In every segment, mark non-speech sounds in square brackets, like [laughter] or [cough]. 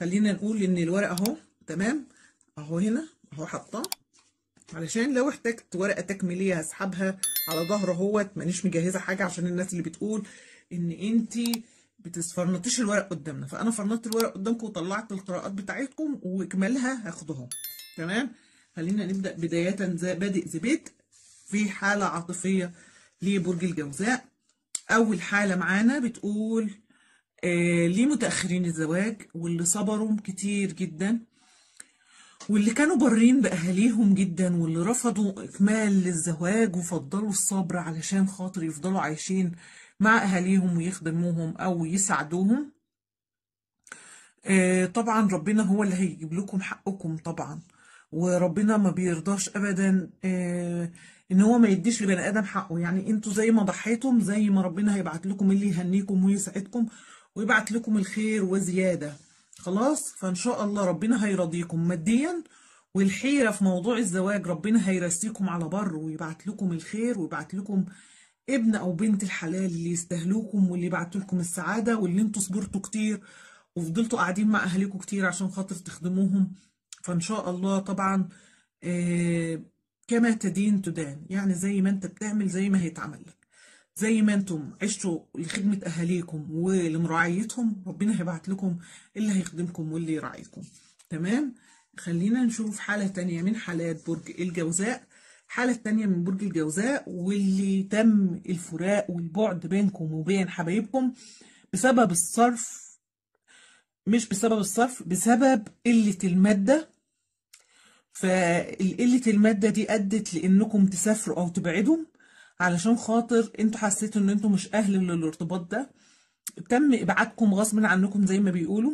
خلينا نقول ان الورق اهو تمام اهو هنا اهو حاطاه علشان لو احتجت ورقه تكميليه هسحبها على ظهر اهوت مانيش مجهزه حاجه عشان الناس اللي بتقول ان انتي بتفرنطيش الورق قدامنا فانا فرنطت الورق قدامكم وطلعت القراءات بتاعتكم واكمالها هاخدهم تمام خلينا نبدا بدايه زي بادئ زبيت بيت في حاله عاطفيه لبرج الجوزاء اول حاله معانا بتقول آه ليه متأخرين الزواج واللي صبروا كتير جدا واللي كانوا برين بأهاليهم جدا واللي رفضوا إكمال للزواج وفضلوا الصبر علشان خاطر يفضلوا عايشين مع أهاليهم ويخدموهم أو يساعدوهم آه، طبعا ربنا هو اللي هيجيب لكم حقكم طبعا وربنا ما بيرضاش أبدا آه، ان هو ما يديش لبني ادم حقه يعني انتوا زي ما ضحيتم زي ما ربنا هيبعت لكم اللي يهنيكم ويسعدكم ويبعت لكم الخير وزيادة خلاص فإن شاء الله ربنا هيرضيكم ماديا والحيرة في موضوع الزواج ربنا هيرسيكم على بر ويبعت لكم الخير ويبعت لكم ابن أو بنت الحلال اللي يستاهلوكم واللي يبعت لكم السعادة واللي انتوا صبرتوا كتير وفضلتوا قاعدين مع أهلكم كتير عشان خاطر تخدموهم فإن شاء الله طبعا آه، كما تدين تدان يعني زي ما انت بتعمل زي ما هيتعمل لك زي ما انتم عشتوا لخدمة أهاليكم ولمراعيتهم ربنا هيبعت لكم اللي هيخدمكم واللي يراعيكم تمام خلينا نشوف حالة تانية من حالات برج الجوزاء الحالة تانية من برج الجوزاء واللي تم الفراق والبعد بينكم وبين حبايبكم بسبب الصرف مش بسبب الصرف بسبب قلة المادة فقلة المادة دي أدت لأنكم تسافروا أو تبعدوا علشان خاطر انتوا حسيتوا ان انتوا مش اهل للارتباط ده تم ابعادكم غصب عنكم زي ما بيقولوا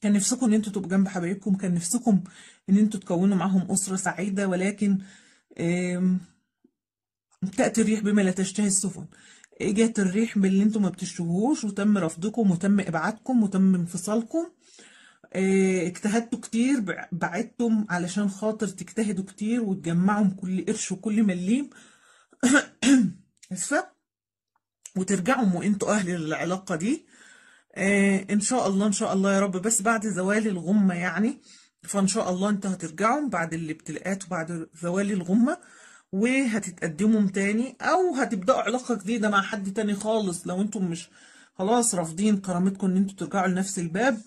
كان نفسكم ان انتوا تبقوا جنب حبايبكم كان نفسكم ان انتوا تكونوا معاهم اسره سعيده ولكن تاتي الريح بما لا تشتهي السفن جت الريح باللي انتوا ما بتشتهوش وتم رفضكم وتم ابعادكم وتم انفصالكم آه، اجتهدتوا كتير بعدتم علشان خاطر تجتهدوا كتير وتجمعوا كل قرش وكل مليم [coughs] اسفه وترجعوا وانتوا اهل العلاقه دي آه ان شاء الله ان شاء الله يا رب بس بعد زوال الغمه يعني فان شاء الله انتوا هترجعوا بعد الابتلاءات وبعد زوال الغمه وهتتقدموا تاني او هتبداوا علاقه جديده مع حد تاني خالص لو انتم مش خلاص رافضين كرامتكم ان انتوا ترجعوا لنفس الباب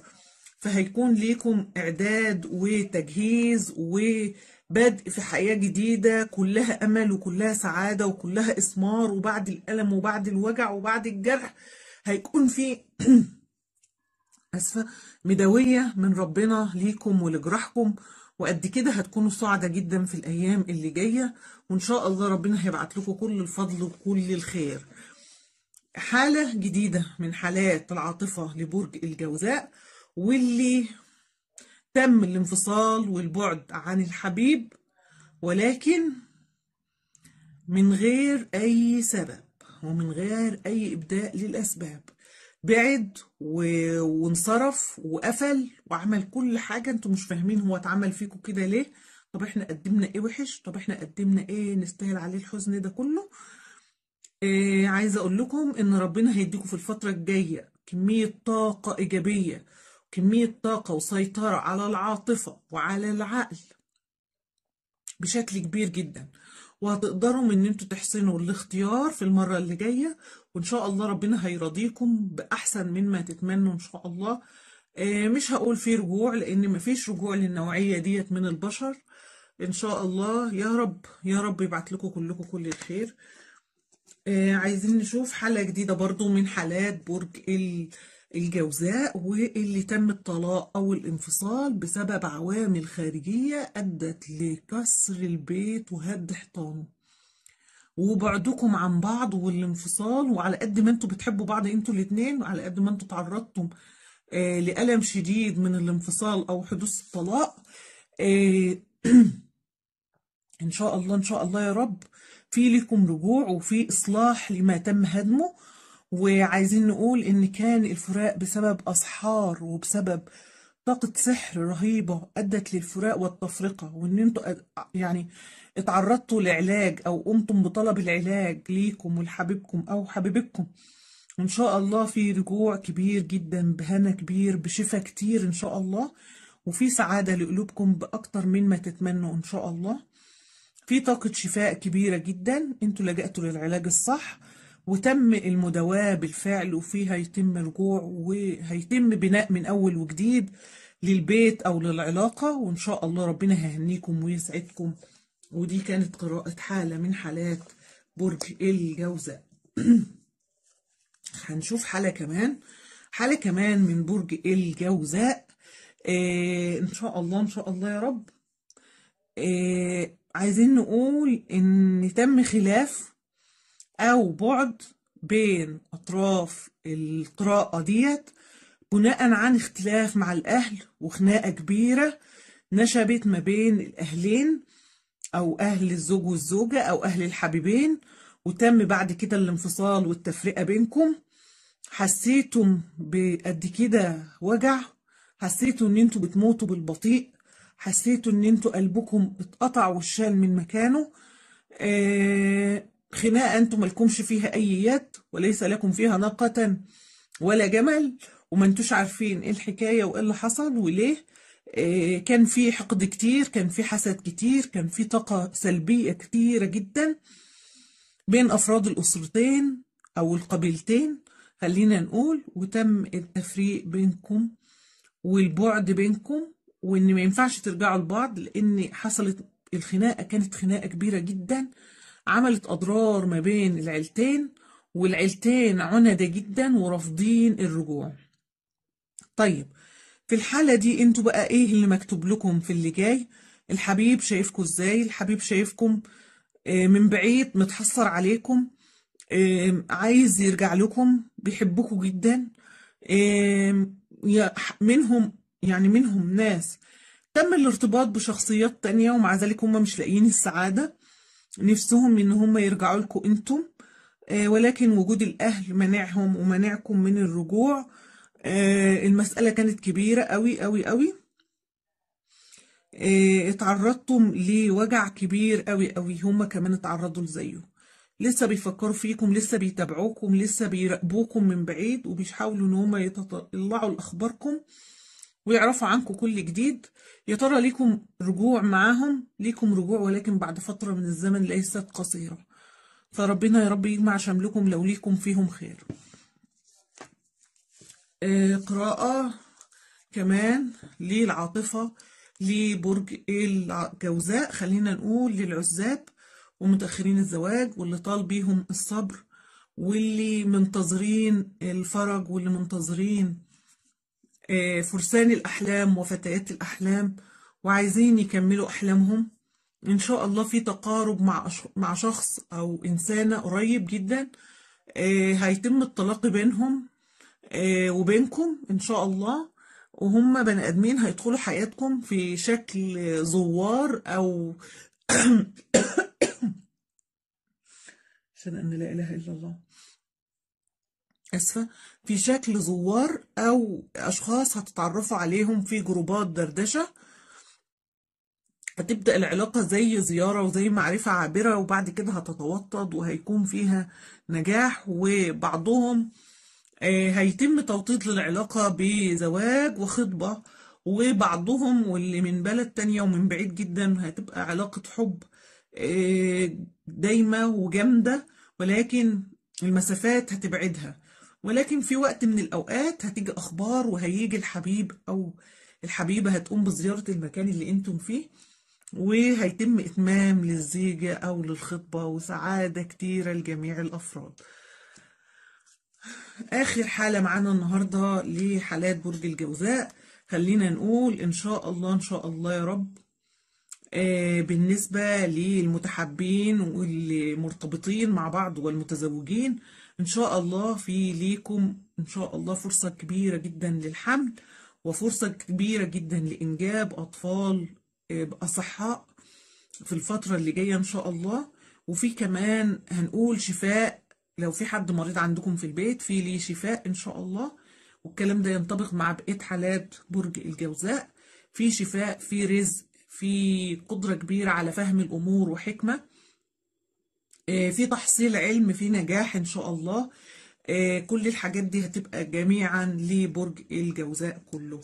فهيكون ليكم اعداد وتجهيز آه بادئ في حياة جديدة كلها أمل وكلها سعادة وكلها إثمار وبعد الألم وبعد الوجع وبعد الجرح هيكون في [clears throat] أسفة مدوية من ربنا ليكم ولجراحكم وقد كده هتكونوا سعدة جدا في الأيام اللي جاية وإن شاء الله ربنا هيبعت لكم كل الفضل وكل الخير حالة جديدة من حالات العاطفة لبرج الجوزاء واللي تم الانفصال والبعد عن الحبيب ولكن من غير أي سبب ومن غير أي إبداء للأسباب بعد وانصرف وقفل وعمل كل حاجة انتوا مش فاهمين هو اتعمل فيكم كده ليه طب احنا قدمنا ايه وحش طب احنا قدمنا ايه نستاهل عليه الحزن ده كله إيه عايزة اقول لكم ان ربنا هيديكم في الفترة الجاية كمية طاقة ايجابية كمية طاقة وسيطرة على العاطفة وعلى العقل بشكل كبير جدا وهتقدروا ان انتوا تحسنوا الاختيار في المرة اللي جاية وان شاء الله ربنا هيرضيكم باحسن مما تتمنوا ان شاء الله آه، مش هقول في رجوع لان مفيش رجوع للنوعية ديت من البشر ان شاء الله يا رب يا رب يبعت لكم كلكم كل الخير آه، عايزين نشوف حلقة جديدة برضو من حالات برج ال الجوزاء واللي تم الطلاق أو الانفصال بسبب عوامل خارجية أدت لكسر البيت وهد حيطانه وبعدكم عن بعض والانفصال وعلى قد ما انتوا بتحبوا بعض انتوا الاتنين وعلى قد ما انتوا تعرضتم آه، لألم شديد من الانفصال أو حدوث الطلاق آه، [clears throat] إن شاء الله إن شاء الله يا رب في لكم رجوع وفي إصلاح لما تم هدمه وعايزين نقول إن كان الفراق بسبب أسحار وبسبب طاقة سحر رهيبة أدت للفراق والتفرقة وإن أنتوا يعني اتعرضتوا لعلاج أو قمتم بطلب العلاج ليكم ولحبيبكم أو حبيبتكم وإن شاء الله في رجوع كبير جدا بهنا كبير بشفا كتير إن شاء الله وفي سعادة لقلوبكم بأكتر مما تتمنوا إن شاء الله في طاقة شفاء كبيرة جدا أنتوا لجأتوا للعلاج الصح وتم المداواة بالفعل وفيه هيتم رجوع وهيتم بناء من أول وجديد للبيت أو للعلاقة وإن شاء الله ربنا هيهنيكم ويسعدكم ودي كانت قراءة حالة من حالات برج الجوزاء [clears throat] هنشوف حالة كمان حالة كمان من برج الجوزاء آه إن شاء الله إن شاء الله يا رب آه عايزين نقول إن تم خلاف أو بعد بين أطراف القراءة ديت بناء عن اختلاف مع الأهل وخناقة كبيرة نشبت ما بين الأهلين أو أهل الزوج والزوجة أو أهل الحبيبين وتم بعد كده الانفصال والتفرقة بينكم حسيتم بقد كده وجع حسيتوا ان انتوا بتموتوا بالبطيء حسيتوا ان انتوا قلبكم اتقطع وشال من مكانه اه خناقة أنتم ملكمش فيها أي يد وليس لكم فيها ناقة ولا جمل وما انتوش عارفين ايه الحكاية وايه اللي حصل وليه آه، كان في حقد كتير كان في حسد كتير كان في طاقة سلبية كتيرة جدا بين أفراد الأسرتين أو القبيلتين خلينا نقول وتم التفريق بينكم والبعد بينكم وإن ما ينفعش ترجعوا لبعض لأن حصلت الخناقة كانت خناقة كبيرة جدا عملت أضرار ما بين العيلتين والعيلتين عنده جدا ورافضين الرجوع طيب في الحالة دي انتوا بقى ايه اللي مكتوب لكم في اللي جاي الحبيب شايفكم ازاي الحبيب شايفكم آه، من بعيد متحسر عليكم آه، عايز يرجع لكم بيحبكم جدا منهم يعني منهم ناس تم الارتباط بشخصيات تانية ومع ذلك هم مش لاقيين السعادة نفسهم ان هم يرجعوا لكم انتم آه، ولكن وجود الاهل منعهم ومنعكم من الرجوع آه، المساله كانت كبيره قوي قوي قوي آه، اتعرضتم لوجع كبير قوي قوي هم كمان اتعرضوا لزيه لسه بيفكروا فيكم لسه بيتابعوكم لسه بيراقبوكم من بعيد وبيحاولوا ان هم يطلعوا لاخباركم ويعرفوا عنكم كل جديد يا ترى ليكم رجوع معاهم ليكم رجوع ولكن بعد فترة من الزمن ليست قصيرة فربنا يا رب يجمع شملكم لو ليكم فيهم خير قراءة كمان للعاطفة لبرج الجوزاء خلينا نقول للعزاب ومتأخرين الزواج واللي طال بيهم الصبر واللي منتظرين الفرج واللي منتظرين آه، فرسان الأحلام وفتيات الأحلام وعايزين يكملوا أحلامهم إن شاء الله في تقارب مع مع شخص أو إنسانة قريب جدا آه، هيتم التلاقي بينهم آه، وبينكم إن شاء الله وهم بني آدمين هيدخلوا حياتكم في شكل زوار أو [coughs] عشان أن لا إله إلا الله اسفه في شكل زوار او اشخاص هتتعرفوا عليهم في جروبات دردشه هتبدا العلاقه زي زياره وزي معرفه عابره وبعد كده هتتوطد وهيكون فيها نجاح وبعضهم آه، هيتم توطيد للعلاقه بزواج وخطبه وبعضهم واللي من بلد تانية ومن بعيد جدا هتبقى علاقة حب آه، دايمة وجامدة ولكن المسافات هتبعدها ولكن في وقت من الأوقات هتيجي أخبار وهيجي الحبيب أو الحبيبة هتقوم بزيارة المكان اللي أنتم فيه وهيتم إتمام للزيجة أو للخطبة وسعادة كتيرة لجميع الأفراد آخر حالة معانا النهاردة لحالات برج الجوزاء خلينا نقول إن شاء الله إن شاء الله يا رب آه بالنسبة للمتحابين والمرتبطين مع بعض والمتزوجين إن شاء الله في ليكم إن شاء الله فرصة كبيرة جدا للحمل وفرصة كبيرة جدا لإنجاب أطفال آه، أصحاء في الفترة اللي جاية إن شاء الله وفي كمان هنقول شفاء لو في حد مريض عندكم في البيت في ليه شفاء إن شاء الله والكلام ده ينطبق مع بقية حالات برج الجوزاء في شفاء في رزق في قدرة كبيرة على فهم الأمور وحكمة آه، في تحصيل علم في نجاح إن شاء الله آه، كل الحاجات دي هتبقى جميعا لبرج الجوزاء كله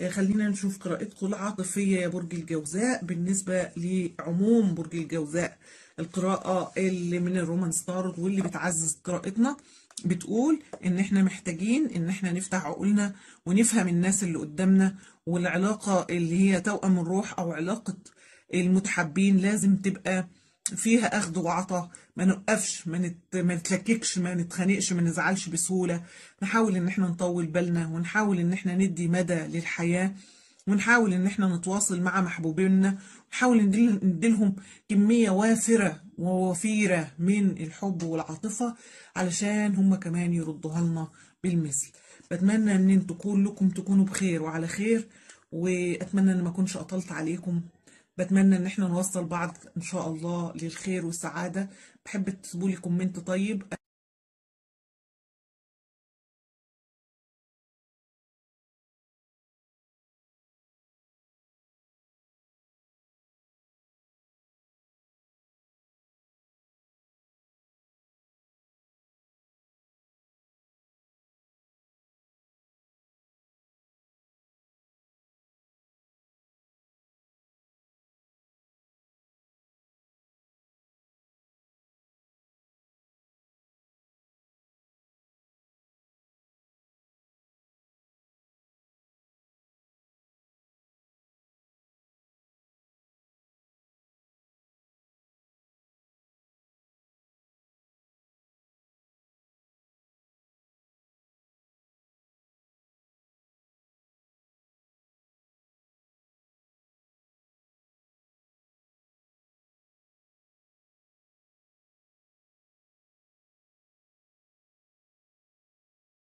آه، خلينا نشوف قراءتكم العاطفية يا برج الجوزاء بالنسبة لعموم برج الجوزاء القراءة اللي من الرومانس تارت واللي بتعزز قراءتنا بتقول ان احنا محتاجين ان احنا نفتح عقولنا ونفهم الناس اللي قدامنا والعلاقة اللي هي توأم الروح او علاقة المتحبين لازم تبقى فيها اخذ وعطاء ما نوقفش ما, نت... ما نتلككش ما نتخانقش ما نزعلش بسهوله نحاول ان احنا نطول بالنا ونحاول ان احنا ندي مدى للحياه ونحاول ان احنا نتواصل مع محبوبيننا ونحاول نديلهم كميه وافره ووفيره من الحب والعاطفه علشان هم كمان يردوها لنا بالمثل بتمنى ان انتوا كلكم تكونوا بخير وعلى خير واتمنى ان ما اكونش قطلت عليكم بتمنى ان احنا نوصل بعض ان شاء الله للخير والسعاده بحب تسيبوا لي كومنت طيب